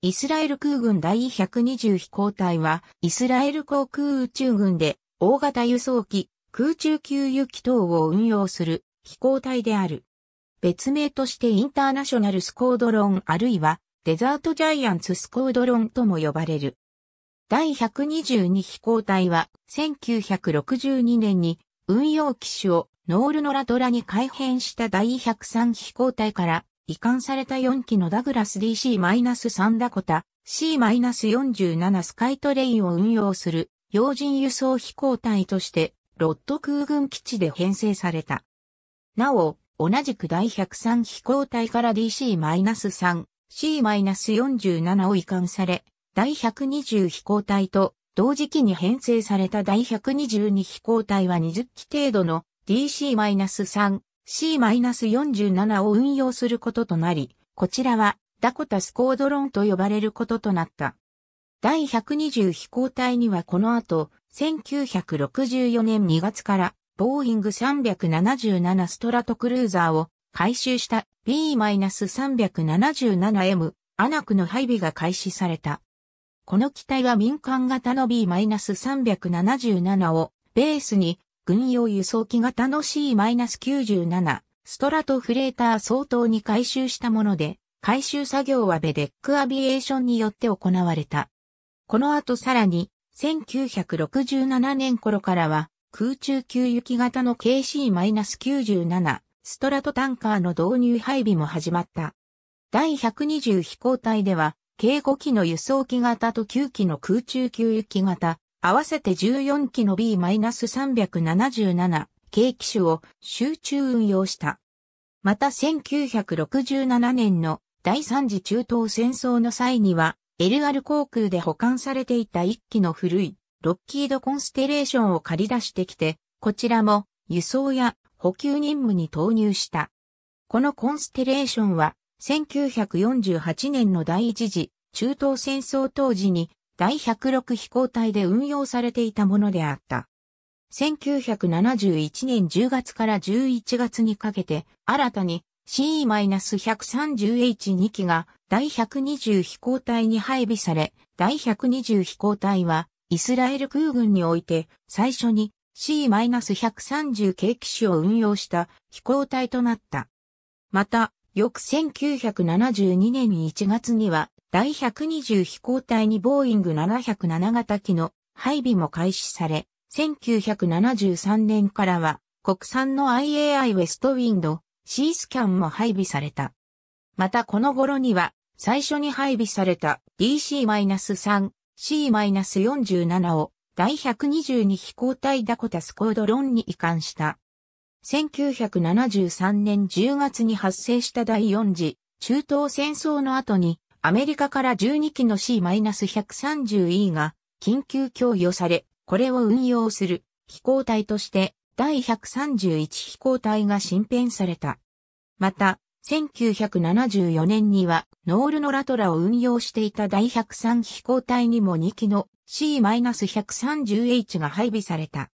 イスラエル空軍第120飛行隊は、イスラエル航空宇宙軍で、大型輸送機、空中給油機等を運用する飛行隊である。別名としてインターナショナルスコードロンあるいはデザートジャイアンツスコードロンとも呼ばれる。第122飛行隊は1962年に運用機種をノールノラドラに改変した第103飛行隊から移管された4機のダグラス DC-3 ダコタ C-47 スカイトレインを運用する要人輸送飛行隊としてロッド空軍基地で編成された。なお、同じく第103飛行隊から DC-3 C-47 を移管され、第120飛行隊と同時期に編成された第122飛行隊は20機程度の DC-3 C-47 を運用することとなり、こちらはダコタスコードロンと呼ばれることとなった。第120飛行隊にはこの後、1964年2月からボーイング377ストラトクルーザーを回収した B-377M アナクの配備が開始された。この機体は民間型の B-377 をベースに軍用輸送機型の C-97 ストラトフレーター相当に回収したもので、回収作業はベデックアビエーションによって行われた。この後さらに、1967年頃からは、空中給油機型の KC-97 ストラトタンカーの導入配備も始まった。第120飛行隊では、計5機の輸送機型と9機の空中給油機型、合わせて14機の B-377 軽機種を集中運用した。また1967年の第三次中東戦争の際には、LR 航空で保管されていた1機の古いロッキードコンステレーションを借り出してきて、こちらも輸送や補給任務に投入した。このコンステレーションは1948年の第一次中東戦争当時に第106飛行隊で運用されていたものであった。1971年10月から11月にかけて、新たに c 1 3 0 h 2機が第120飛行隊に配備され、第120飛行隊は、イスラエル空軍において、最初に C-130 軽機種を運用した飛行隊となった。また、翌1972年1月には、第120飛行隊にボーイング707型機の配備も開始され、1973年からは国産の IAI ウェストウィンドシースキャンも配備された。またこの頃には最初に配備された DC-3 C-47 を第122飛行隊ダコタスコードロンに移管した。1973年10月に発生した第4次中東戦争の後にアメリカから12機の C-130E が緊急供与され、これを運用する飛行隊として第131飛行隊が新編された。また、1974年にはノールノラトラを運用していた第103飛行隊にも2機の C-130H が配備された。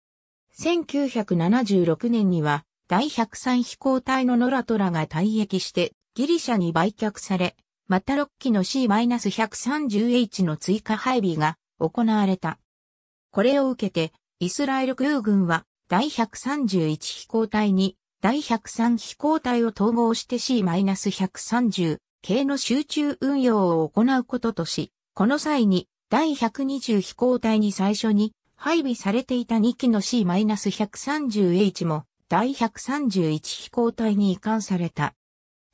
1976年には第103飛行隊のノラトラが退役してギリシャに売却され、また6機の C-130H の追加配備が行われた。これを受けて、イスラエル空軍は第131飛行隊に第103飛行隊を統合して C-130 系の集中運用を行うこととし、この際に第120飛行隊に最初に配備されていた2機の C-130H も第131飛行隊に移管された。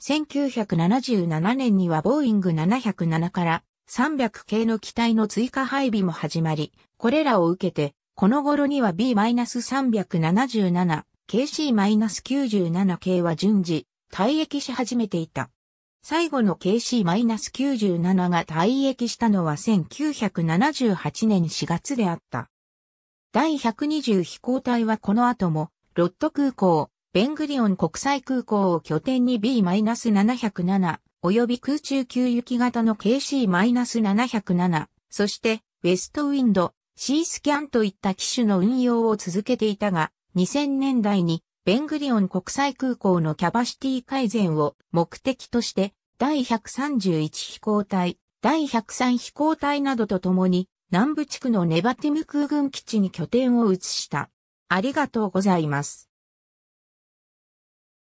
1977年にはボーイング707から300系の機体の追加配備も始まり、これらを受けて、この頃には B-377、KC-97 系は順次、退役し始めていた。最後の KC-97 が退役したのは1978年4月であった。第120飛行隊はこの後も、ロット空港、ベングリオン国際空港を拠点に B-707 及び空中給油機型の KC-707、そしてウェストウィンド、シースキャンといった機種の運用を続けていたが、2000年代にベングリオン国際空港のキャバシティ改善を目的として、第131飛行隊、第103飛行隊などとともに、南部地区のネバティム空軍基地に拠点を移した。ありがとうございます。